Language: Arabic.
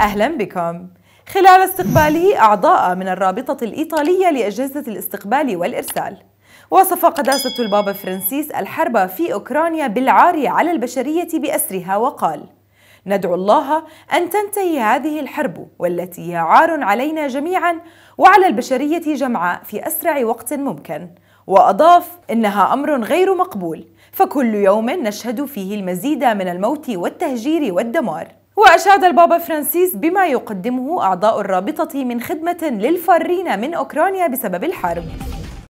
أهلا بكم خلال استقباله أعضاء من الرابطة الإيطالية لأجهزة الاستقبال والإرسال وصف قداسة البابا فرانسيس الحرب في أوكرانيا بالعار على البشرية بأسرها وقال ندعو الله أن تنتهي هذه الحرب والتي هي عار علينا جميعا وعلى البشرية جمعاء في أسرع وقت ممكن وأضاف إنها أمر غير مقبول فكل يوم نشهد فيه المزيد من الموت والتهجير والدمار وأشاد البابا فرانسيس بما يقدمه أعضاء الرابطة من خدمة للفارين من أوكرانيا بسبب الحرب